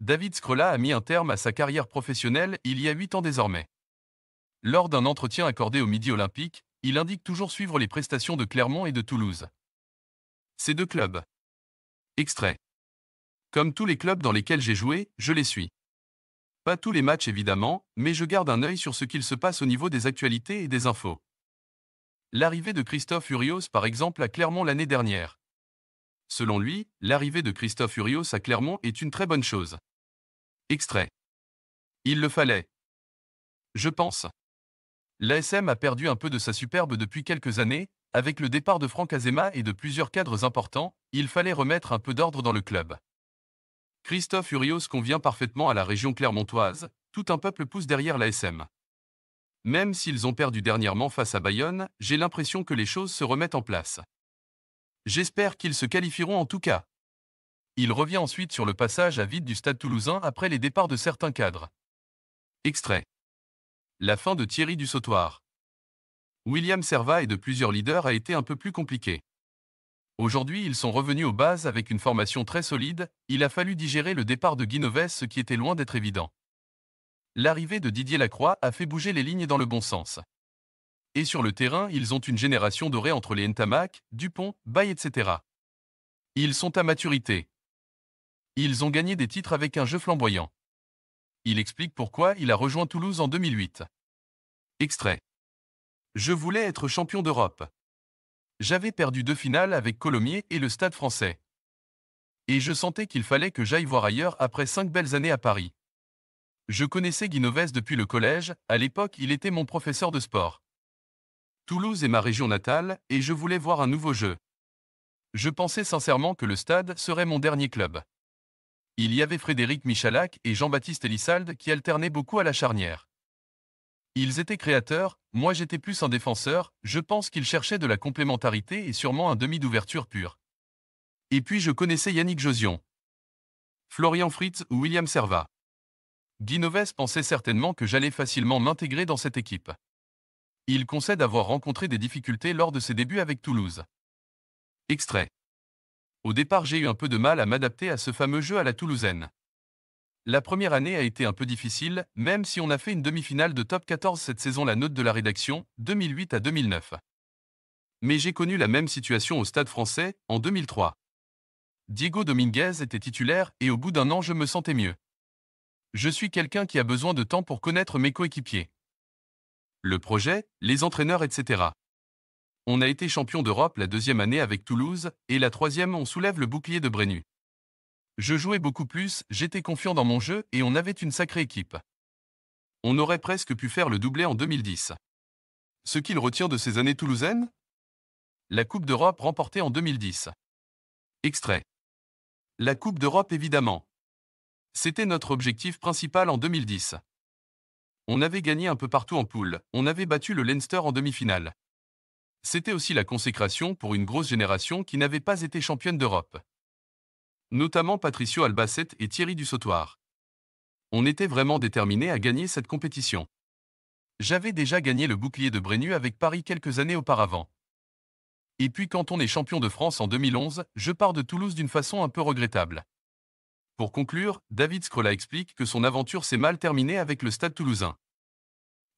David Scrolla a mis un terme à sa carrière professionnelle il y a 8 ans désormais. Lors d'un entretien accordé au Midi Olympique, il indique toujours suivre les prestations de Clermont et de Toulouse. Ces deux clubs. Extrait. Comme tous les clubs dans lesquels j'ai joué, je les suis. Pas tous les matchs évidemment, mais je garde un œil sur ce qu'il se passe au niveau des actualités et des infos. L'arrivée de Christophe Urios par exemple à Clermont l'année dernière. Selon lui, l'arrivée de Christophe Urios à Clermont est une très bonne chose. Extrait. Il le fallait. Je pense. L'ASM a perdu un peu de sa superbe depuis quelques années, avec le départ de Franck Azema et de plusieurs cadres importants, il fallait remettre un peu d'ordre dans le club. Christophe Urios convient parfaitement à la région clermontoise, tout un peuple pousse derrière l'ASM. Même s'ils ont perdu dernièrement face à Bayonne, j'ai l'impression que les choses se remettent en place. J'espère qu'ils se qualifieront en tout cas. Il revient ensuite sur le passage à vide du stade toulousain après les départs de certains cadres. Extrait. La fin de Thierry du William Serva et de plusieurs leaders a été un peu plus compliqué. Aujourd'hui, ils sont revenus aux bases avec une formation très solide, il a fallu digérer le départ de Guinoves, ce qui était loin d'être évident. L'arrivée de Didier Lacroix a fait bouger les lignes dans le bon sens. Et sur le terrain, ils ont une génération dorée entre les Ntamak, Dupont, Bay, etc. Ils sont à maturité, ils ont gagné des titres avec un jeu flamboyant. Il explique pourquoi il a rejoint Toulouse en 2008. Extrait. Je voulais être champion d'Europe. J'avais perdu deux finales avec Colomiers et le Stade français. Et je sentais qu'il fallait que j'aille voir ailleurs après cinq belles années à Paris. Je connaissais Guinoves depuis le collège, à l'époque il était mon professeur de sport. Toulouse est ma région natale et je voulais voir un nouveau jeu. Je pensais sincèrement que le stade serait mon dernier club. Il y avait Frédéric Michalak et Jean-Baptiste Elissalde qui alternaient beaucoup à la charnière. Ils étaient créateurs, moi j'étais plus un défenseur, je pense qu'ils cherchaient de la complémentarité et sûrement un demi d'ouverture pure. Et puis je connaissais Yannick Josion. Florian Fritz ou William Serva. Guinoves pensait certainement que j'allais facilement m'intégrer dans cette équipe. Il concède avoir rencontré des difficultés lors de ses débuts avec Toulouse. Extrait. Au départ, j'ai eu un peu de mal à m'adapter à ce fameux jeu à la toulousaine. La première année a été un peu difficile, même si on a fait une demi-finale de top 14 cette saison la note de la rédaction, 2008 à 2009. Mais j'ai connu la même situation au Stade français, en 2003. Diego Dominguez était titulaire et au bout d'un an je me sentais mieux. Je suis quelqu'un qui a besoin de temps pour connaître mes coéquipiers. Le projet, les entraîneurs, etc. On a été champion d'Europe la deuxième année avec Toulouse, et la troisième on soulève le bouclier de Brenu. Je jouais beaucoup plus, j'étais confiant dans mon jeu et on avait une sacrée équipe. On aurait presque pu faire le doublé en 2010. Ce qu'il retient de ces années toulousaines La Coupe d'Europe remportée en 2010. Extrait. La Coupe d'Europe évidemment. C'était notre objectif principal en 2010. On avait gagné un peu partout en poule, on avait battu le Leinster en demi-finale. C'était aussi la consécration pour une grosse génération qui n'avait pas été championne d'Europe. Notamment Patricio Albacete et Thierry Dussautoir. On était vraiment déterminés à gagner cette compétition. J'avais déjà gagné le bouclier de Brénu avec Paris quelques années auparavant. Et puis quand on est champion de France en 2011, je pars de Toulouse d'une façon un peu regrettable. Pour conclure, David Scrolla explique que son aventure s'est mal terminée avec le stade toulousain.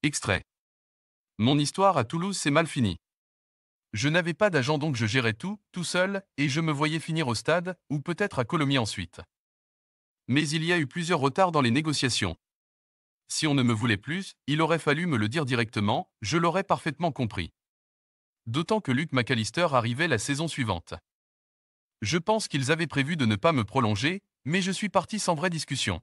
Extrait. Mon histoire à Toulouse s'est mal finie. Je n'avais pas d'agent donc je gérais tout, tout seul, et je me voyais finir au stade, ou peut-être à Colomiers ensuite. Mais il y a eu plusieurs retards dans les négociations. Si on ne me voulait plus, il aurait fallu me le dire directement, je l'aurais parfaitement compris. D'autant que Luc McAllister arrivait la saison suivante. Je pense qu'ils avaient prévu de ne pas me prolonger, mais je suis parti sans vraie discussion.